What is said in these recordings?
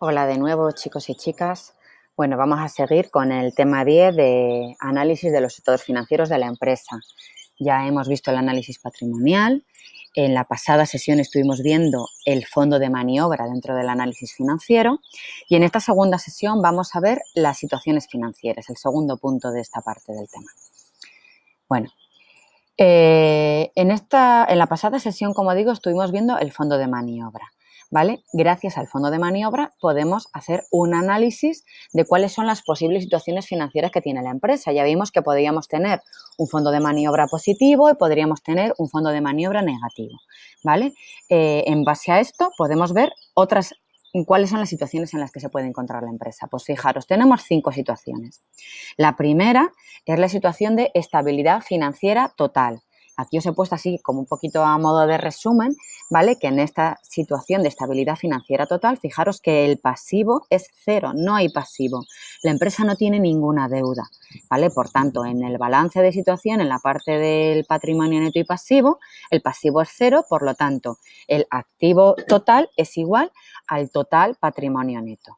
Hola de nuevo chicos y chicas. Bueno, vamos a seguir con el tema 10 de análisis de los estados financieros de la empresa. Ya hemos visto el análisis patrimonial. En la pasada sesión estuvimos viendo el fondo de maniobra dentro del análisis financiero y en esta segunda sesión vamos a ver las situaciones financieras, el segundo punto de esta parte del tema. Bueno, eh, en, esta, en la pasada sesión, como digo, estuvimos viendo el fondo de maniobra. ¿vale? Gracias al fondo de maniobra podemos hacer un análisis de cuáles son las posibles situaciones financieras que tiene la empresa. Ya vimos que podríamos tener un fondo de maniobra positivo y podríamos tener un fondo de maniobra negativo, ¿vale? Eh, en base a esto podemos ver otras ¿Cuáles son las situaciones en las que se puede encontrar la empresa? Pues fijaros, tenemos cinco situaciones. La primera es la situación de estabilidad financiera total. Aquí os he puesto así como un poquito a modo de resumen, ¿vale? Que en esta situación de estabilidad financiera total, fijaros que el pasivo es cero, no hay pasivo. La empresa no tiene ninguna deuda, ¿vale? Por tanto, en el balance de situación, en la parte del patrimonio neto y pasivo, el pasivo es cero, por lo tanto, el activo total es igual al total patrimonio neto.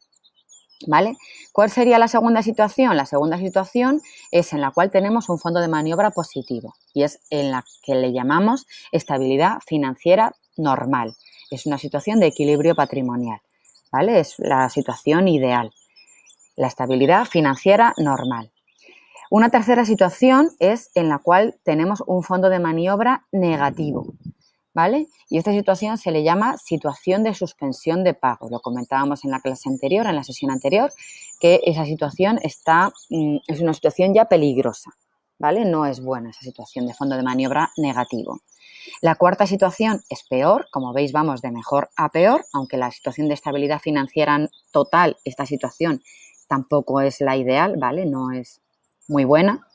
¿Vale? ¿Cuál sería la segunda situación? La segunda situación es en la cual tenemos un fondo de maniobra positivo y es en la que le llamamos estabilidad financiera normal. Es una situación de equilibrio patrimonial, ¿vale? Es la situación ideal, la estabilidad financiera normal. Una tercera situación es en la cual tenemos un fondo de maniobra negativo, ¿vale? Y esta situación se le llama situación de suspensión de pago. Lo comentábamos en la clase anterior, en la sesión anterior, que esa situación está, mm, es una situación ya peligrosa, ¿vale? No es buena esa situación de fondo de maniobra negativo. La cuarta situación es peor, como veis vamos de mejor a peor, aunque la situación de estabilidad financiera total, esta situación tampoco es la ideal, ¿vale? No es muy buena.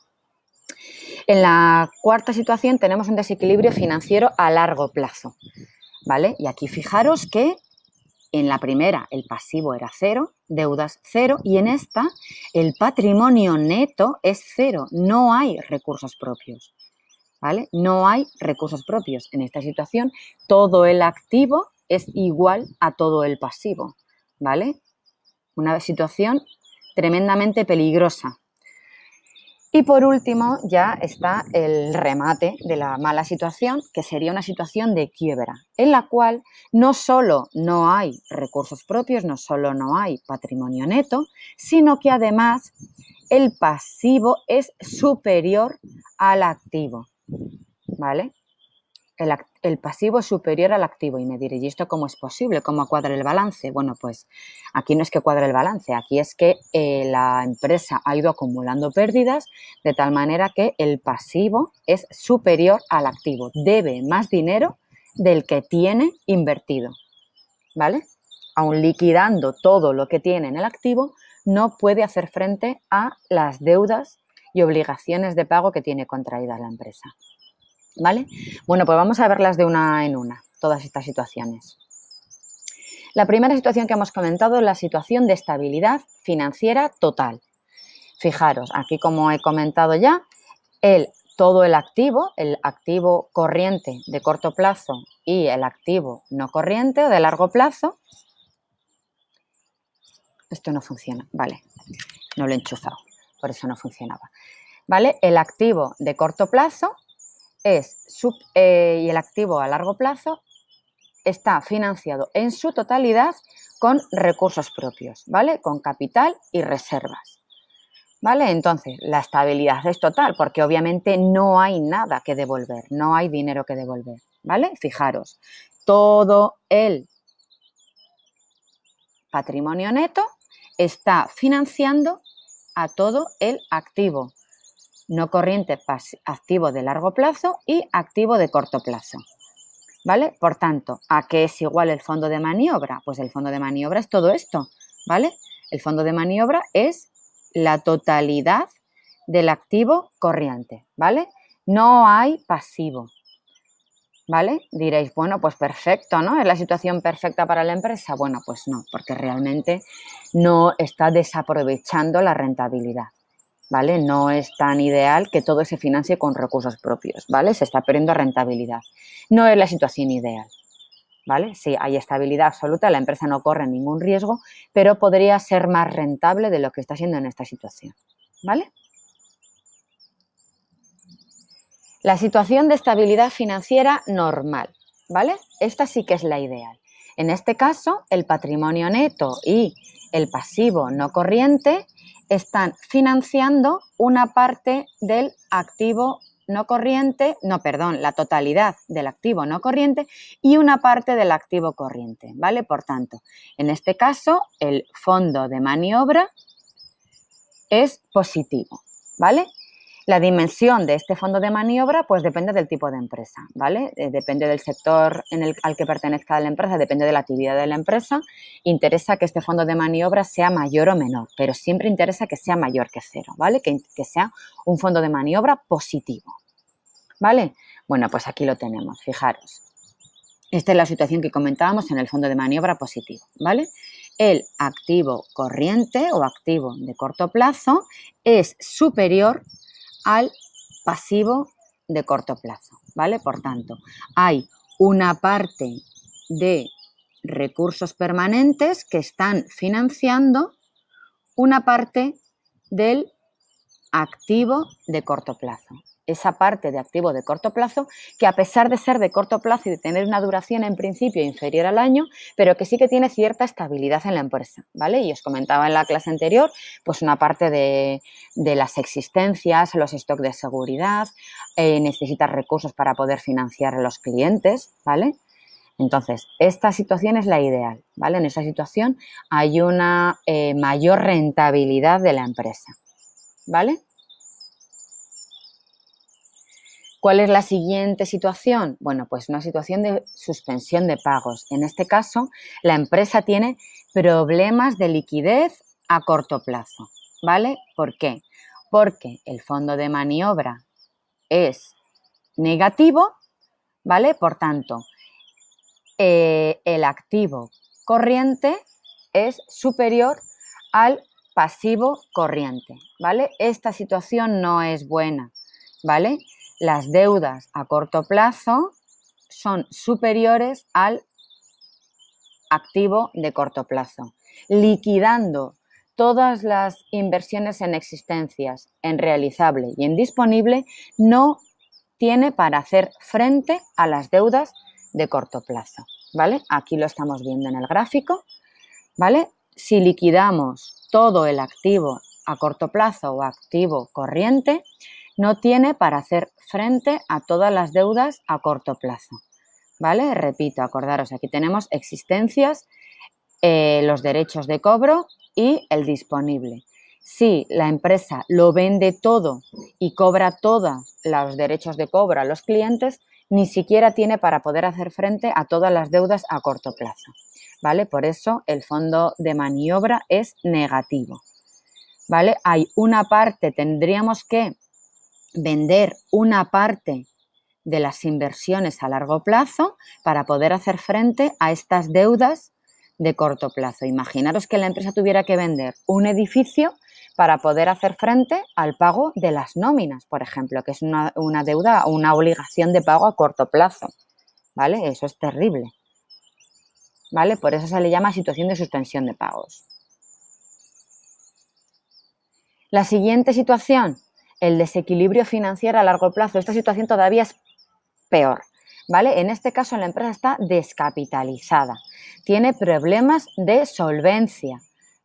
En la cuarta situación tenemos un desequilibrio financiero a largo plazo. ¿Vale? Y aquí fijaros que en la primera el pasivo era cero, deudas cero, y en esta el patrimonio neto es cero, no hay recursos propios. ¿Vale? No hay recursos propios. En esta situación todo el activo es igual a todo el pasivo. ¿Vale? Una situación tremendamente peligrosa. Y por último, ya está el remate de la mala situación, que sería una situación de quiebra, en la cual no solo no hay recursos propios, no solo no hay patrimonio neto, sino que además el pasivo es superior al activo. ¿Vale? El, el pasivo es superior al activo. Y me diré, ¿y esto cómo es posible? ¿Cómo cuadra el balance? Bueno, pues aquí no es que cuadre el balance, aquí es que eh, la empresa ha ido acumulando pérdidas de tal manera que el pasivo es superior al activo. Debe más dinero del que tiene invertido. ¿Vale? Aun liquidando todo lo que tiene en el activo, no puede hacer frente a las deudas y obligaciones de pago que tiene contraída la empresa. ¿Vale? Bueno, pues vamos a verlas de una en una, todas estas situaciones. La primera situación que hemos comentado es la situación de estabilidad financiera total. Fijaros, aquí como he comentado ya, el, todo el activo, el activo corriente de corto plazo y el activo no corriente o de largo plazo. Esto no funciona, vale, no lo he enchufado, por eso no funcionaba. ¿Vale? El activo de corto plazo es sub, eh, y el activo a largo plazo está financiado en su totalidad con recursos propios, ¿vale? Con capital y reservas. ¿Vale? Entonces, la estabilidad es total, porque obviamente no hay nada que devolver, no hay dinero que devolver, ¿vale? Fijaros, todo el patrimonio neto está financiando a todo el activo, no corriente activo de largo plazo y activo de corto plazo. ¿Vale? Por tanto, ¿a qué es igual el fondo de maniobra? Pues el fondo de maniobra es todo esto, ¿vale? El fondo de maniobra es la totalidad del activo corriente, ¿vale? No hay pasivo, ¿vale? Diréis, bueno, pues perfecto, ¿no? ¿Es la situación perfecta para la empresa? Bueno, pues no, porque realmente no está desaprovechando la rentabilidad, ¿vale? No es tan ideal que todo se financie con recursos propios, ¿vale? Se está perdiendo rentabilidad. No es la situación ideal, ¿vale? Sí, hay estabilidad absoluta, la empresa no corre ningún riesgo, pero podría ser más rentable de lo que está siendo en esta situación, ¿vale? La situación de estabilidad financiera normal, ¿vale? Esta sí que es la ideal. En este caso, el patrimonio neto y el pasivo no corriente están financiando una parte del activo no corriente, no, perdón, la totalidad del activo no corriente y una parte del activo corriente, ¿vale? Por tanto, en este caso, el fondo de maniobra es positivo, ¿vale? La dimensión de este fondo de maniobra pues depende del tipo de empresa, ¿vale? Eh, depende del sector al que pertenezca la empresa, depende de la actividad de la empresa. Interesa que este fondo de maniobra sea mayor o menor, pero siempre interesa que sea mayor que cero, ¿vale? Que, que sea un fondo de maniobra positivo, ¿vale? Bueno, pues aquí lo tenemos, fijaros. Esta es la situación que comentábamos en el fondo de maniobra positivo, ¿vale? El activo corriente o activo de corto plazo es superior al pasivo de corto plazo, ¿vale? Por tanto, hay una parte de recursos permanentes que están financiando una parte del activo de corto plazo esa parte de activo de corto plazo, que a pesar de ser de corto plazo y de tener una duración en principio inferior al año, pero que sí que tiene cierta estabilidad en la empresa, ¿vale? Y os comentaba en la clase anterior, pues una parte de, las existencias, los stocks de seguridad, eh, necesitas recursos para poder financiar a los clientes, ¿vale? Entonces, esta situación es la ideal, ¿vale? En esa situación hay una eh, mayor rentabilidad de la empresa, ¿vale? ¿Cuál es la siguiente situación? Bueno, pues una situación de suspensión de pagos. En este caso, la empresa tiene problemas de liquidez a corto plazo, ¿vale? ¿Por qué? Porque el fondo de maniobra es negativo, ¿vale? Por tanto, eh, el activo corriente es superior al pasivo corriente, ¿vale? Esta situación no es buena, ¿vale? las deudas a corto plazo son superiores al activo de corto plazo, liquidando todas las inversiones en existencias, en realizable y en disponible, no tiene para hacer frente a las deudas de corto plazo. ¿Vale? Aquí lo estamos viendo en el gráfico. ¿Vale? Si liquidamos todo el activo a corto plazo o activo corriente, no tiene para hacer frente a todas las deudas a corto plazo. ¿Vale? Repito, acordaros, aquí tenemos existencias, eh, los derechos de cobro y el disponible. Si la empresa lo vende todo y cobra todos los derechos de cobro a los clientes, ni siquiera tiene para poder hacer frente a todas las deudas a corto plazo. ¿Vale? Por eso el fondo de maniobra es negativo. ¿Vale? Hay una parte, tendríamos que vender una parte de las inversiones a largo plazo para poder hacer frente a estas deudas de corto plazo. Imaginaros que la empresa tuviera que vender un edificio para poder hacer frente al pago de las nóminas, por ejemplo, que es una, deuda o una obligación de pago a corto plazo. ¿Vale? Eso es terrible. ¿Vale? Por eso se le llama situación de suspensión de pagos. La siguiente situación, el desequilibrio financiero a largo plazo. Esta situación todavía es peor. ¿Vale? En este caso la empresa está descapitalizada, tiene problemas de solvencia,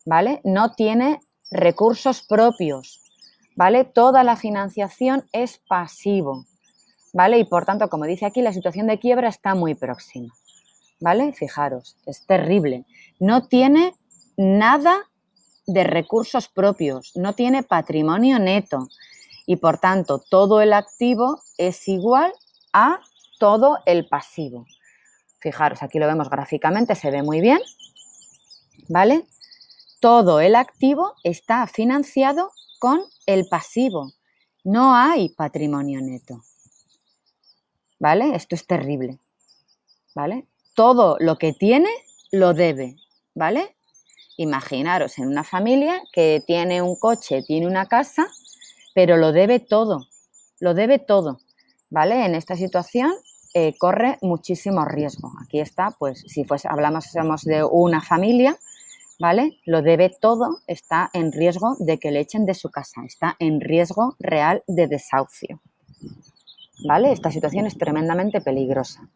¿vale? No tiene recursos propios, ¿vale? Toda la financiación es pasivo, ¿vale? Y por tanto, como dice aquí, la situación de quiebra está muy próxima, ¿vale? Fijaros, es terrible. No tiene nada de recursos propios, no tiene patrimonio neto, y por tanto todo el activo es igual a todo el pasivo. Fijaros, aquí lo vemos gráficamente, se ve muy bien, ¿vale? Todo el activo está financiado con el pasivo. No hay patrimonio neto. ¿Vale? Esto es terrible. ¿Vale? Todo lo que tiene lo debe, ¿vale? Imaginaros en una familia que tiene un coche, tiene una casa, pero lo debe todo, lo debe todo, ¿vale? En esta situación eh, corre muchísimo riesgo. Aquí está, pues si pues, hablamos somos de una familia, ¿vale? Lo debe todo, está en riesgo de que le echen de su casa, está en riesgo real de desahucio. ¿Vale? Esta situación es tremendamente peligrosa.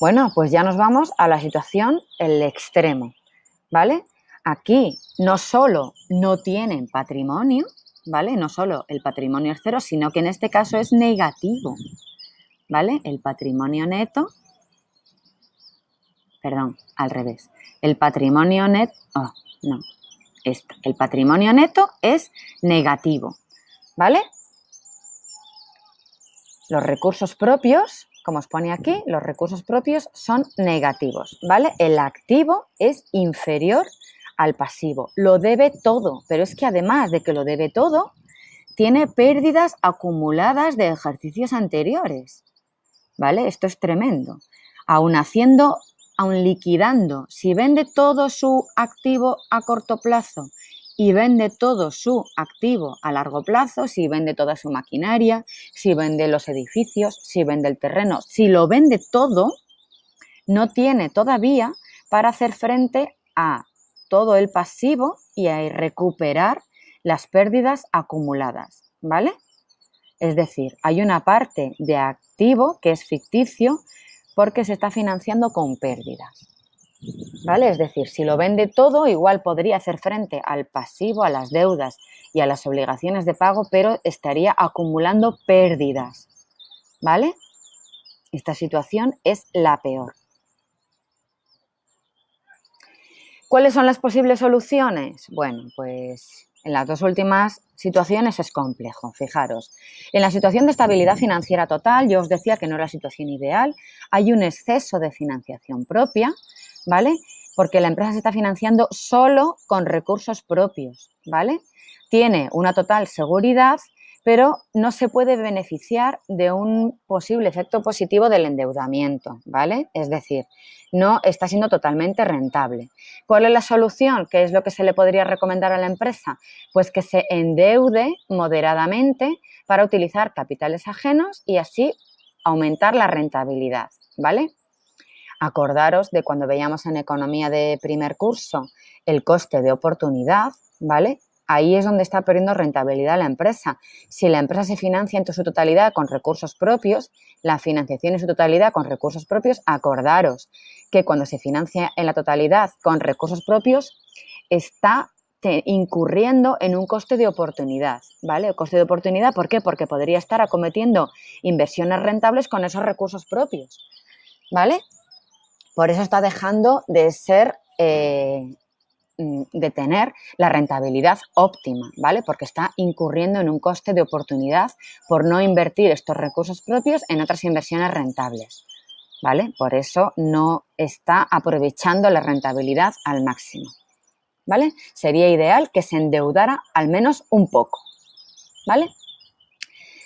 Bueno, pues ya nos vamos a la situación, el extremo, ¿vale? Aquí no solo no tienen patrimonio, ¿vale? No solo el patrimonio es cero, sino que en este caso es negativo, ¿vale? El patrimonio neto, perdón, al revés. El patrimonio neto, ah, no, el patrimonio neto es negativo, ¿vale? Los recursos propios, como os pone aquí, los recursos propios son negativos, ¿vale? El activo es inferior al pasivo. Lo debe todo, pero es que además de que lo debe todo, tiene pérdidas acumuladas de ejercicios anteriores. ¿Vale? Esto es tremendo. Aún haciendo, aún liquidando, si vende todo su activo a corto plazo y vende todo su activo a largo plazo, si vende toda su maquinaria, si vende los edificios, si vende el terreno, si lo vende todo, no tiene todavía para hacer frente a todo el pasivo y a recuperar las pérdidas acumuladas, ¿vale? Es decir, hay una parte de activo que es ficticio porque se está financiando con pérdidas. ¿Vale? Es decir, si lo vende todo, igual podría hacer frente al pasivo, a las deudas y a las obligaciones de pago, pero estaría acumulando pérdidas. ¿Vale? Esta situación es la peor. ¿Cuáles son las posibles soluciones? Bueno, pues en las dos últimas situaciones es complejo, fijaros. En la situación de estabilidad financiera total, yo os decía que no era la situación ideal, hay un exceso de financiación propia, ¿vale? Porque la empresa se está financiando solo con recursos propios, ¿vale? Tiene una total seguridad pero no se puede beneficiar de un posible efecto positivo del endeudamiento, ¿vale? Es decir, no está siendo totalmente rentable. ¿Cuál es la solución? ¿Qué es lo que se le podría recomendar a la empresa? Pues que se endeude moderadamente para utilizar capitales ajenos y así aumentar la rentabilidad, ¿vale? Acordaros de cuando veíamos en economía de primer curso el coste de oportunidad, ¿vale? ahí es donde está perdiendo rentabilidad la empresa. Si la empresa se financia en su totalidad con recursos propios, la financiación en su totalidad con recursos propios, acordaros que cuando se financia en la totalidad con recursos propios, está incurriendo en un coste de oportunidad, ¿vale? coste de oportunidad, ¿por qué? Porque podría estar acometiendo inversiones rentables con esos recursos propios, ¿vale? Por eso está dejando de ser eh, Mm, de tener la rentabilidad óptima, ¿vale? Porque está incurriendo en un coste de oportunidad por no invertir estos recursos propios en otras inversiones rentables, ¿vale? Por eso no está aprovechando la rentabilidad al máximo, ¿vale? Sería ideal que se endeudara al menos un poco, ¿vale?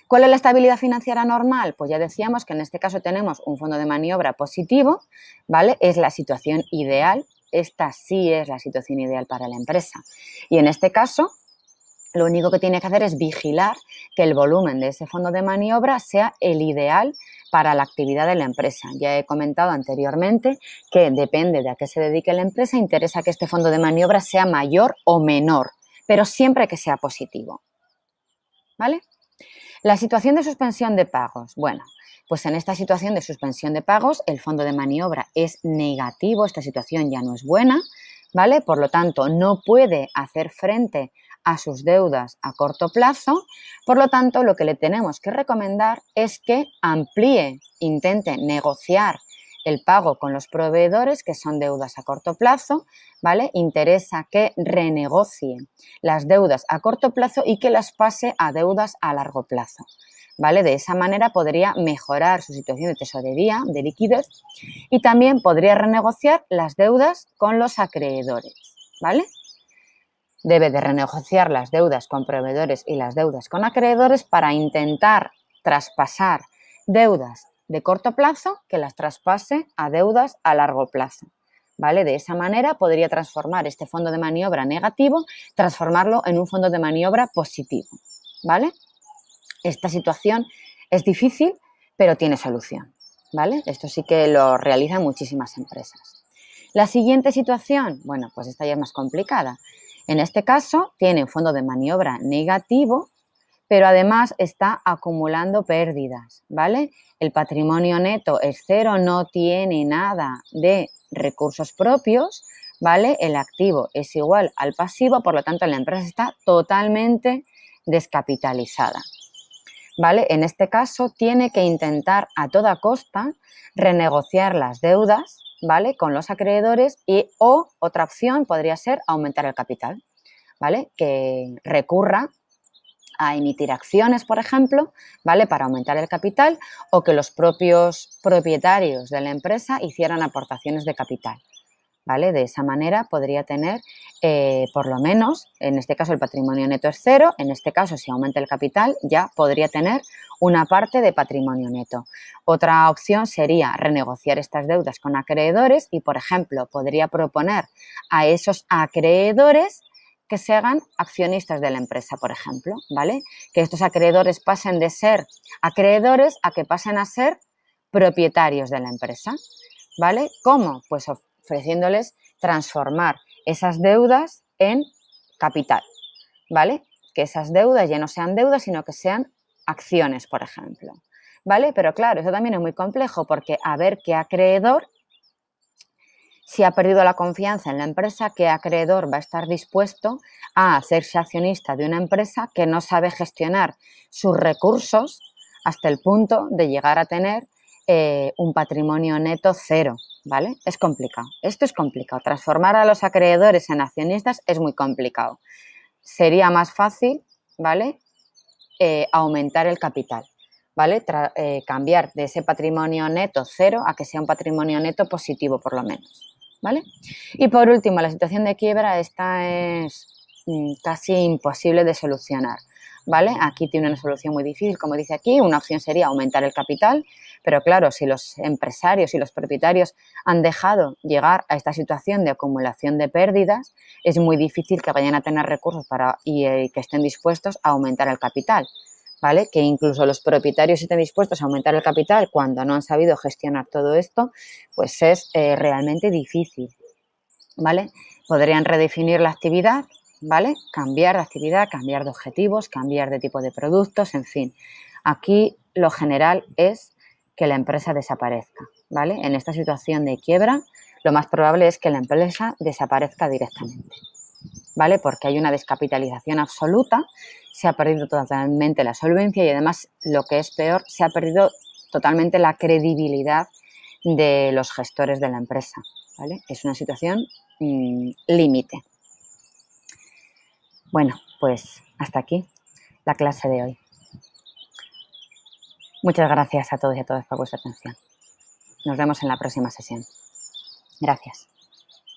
¿Cuál es la estabilidad financiera normal? Pues ya decíamos que en este caso tenemos un fondo de maniobra positivo, ¿vale? Es la situación ideal esta sí es la situación ideal para la empresa. Y en este caso, lo único que tiene que hacer es vigilar que el volumen de ese fondo de maniobra sea el ideal para la actividad de la empresa. Ya he comentado anteriormente que depende de a qué se dedique la empresa, interesa que este fondo de maniobra sea mayor o menor, pero siempre que sea positivo. ¿Vale? La situación de suspensión de pagos. Bueno, pues en esta situación de suspensión de pagos, el fondo de maniobra es negativo, esta situación ya no es buena, ¿vale? Por lo tanto, no puede hacer frente a sus deudas a corto plazo. Por lo tanto, lo que le tenemos que recomendar es que amplíe, intente negociar el pago con los proveedores, que son deudas a corto plazo, ¿vale? Interesa que renegocie las deudas a corto plazo y que las pase a deudas a largo plazo. ¿vale? De esa manera podría mejorar su situación de tesorería, de liquidez, y también podría renegociar las deudas con los acreedores, ¿vale? Debe de renegociar las deudas con proveedores y las deudas con acreedores para intentar traspasar deudas de corto plazo que las traspase a deudas a largo plazo. ¿Vale? De esa manera podría transformar este fondo de maniobra negativo, transformarlo en un fondo de maniobra positivo, ¿vale? esta situación es difícil, pero tiene solución. ¿Vale? Esto sí que lo realizan muchísimas empresas. La siguiente situación, bueno, pues esta ya es más complicada. En este caso, tiene un fondo de maniobra negativo, pero además está acumulando pérdidas, ¿vale? El patrimonio neto es cero, no tiene nada de recursos propios, ¿vale? El activo es igual al pasivo, por lo tanto, la empresa está totalmente descapitalizada. ¿vale? En este caso tiene que intentar a toda costa renegociar las deudas, ¿vale? Con los acreedores y o otra opción podría ser aumentar el capital, ¿vale? Que recurra a emitir acciones, por ejemplo, ¿vale? Para aumentar el capital o que los propios propietarios de la empresa hicieran aportaciones de capital, ¿vale? De esa manera podría tener, eh, por lo menos, en este caso el patrimonio neto es cero, en este caso si aumenta el capital ya podría tener una parte de patrimonio neto. Otra opción sería renegociar estas deudas con acreedores y, por ejemplo, podría proponer a esos acreedores que se hagan accionistas de la empresa, por ejemplo, ¿vale? Que estos acreedores pasen de ser acreedores a que pasen a ser propietarios de la empresa, ¿vale? ¿Cómo? Pues ofreciéndoles transformar esas deudas en capital, ¿vale? Que esas deudas ya no sean deudas, sino que sean acciones, por ejemplo. ¿Vale? Pero claro, eso también es muy complejo porque a ver qué acreedor, si ha perdido la confianza en la empresa, qué acreedor va a estar dispuesto a hacerse accionista de una empresa que no sabe gestionar sus recursos hasta el punto de llegar a tener eh, un patrimonio neto cero, ¿vale? Es complicado. Esto es complicado. Transformar a los acreedores en accionistas es muy complicado. Sería más fácil, ¿vale? Eh, aumentar el capital, ¿vale? Eh, cambiar de ese patrimonio neto cero a que sea un patrimonio neto positivo, por lo menos, ¿vale? Y por último, la situación de quiebra, esta es mm, casi imposible de solucionar. ¿vale? Aquí tiene una solución muy difícil, como dice aquí, una opción sería aumentar el capital, pero claro, si los empresarios y los propietarios han dejado llegar a esta situación de acumulación de pérdidas, es muy difícil que vayan a tener recursos para y eh, que estén dispuestos a aumentar el capital. ¿Vale? Que incluso los propietarios estén dispuestos a aumentar el capital cuando no han sabido gestionar todo esto, pues es eh, realmente difícil, ¿vale? Podrían redefinir la actividad ¿vale? Cambiar de actividad, cambiar de objetivos, cambiar de tipo de productos, en fin. Aquí lo general es que la empresa desaparezca, ¿vale? En esta situación de quiebra, lo más probable es que la empresa desaparezca directamente, ¿vale? Porque hay una descapitalización absoluta, se ha perdido totalmente la solvencia y además, lo que es peor, se ha perdido totalmente la credibilidad de los gestores de la empresa, ¿vale? Es una situación mm, límite. Bueno, pues hasta aquí la clase de hoy. Muchas gracias a todos y a todas por vuestra atención. Nos vemos en la próxima sesión. Gracias.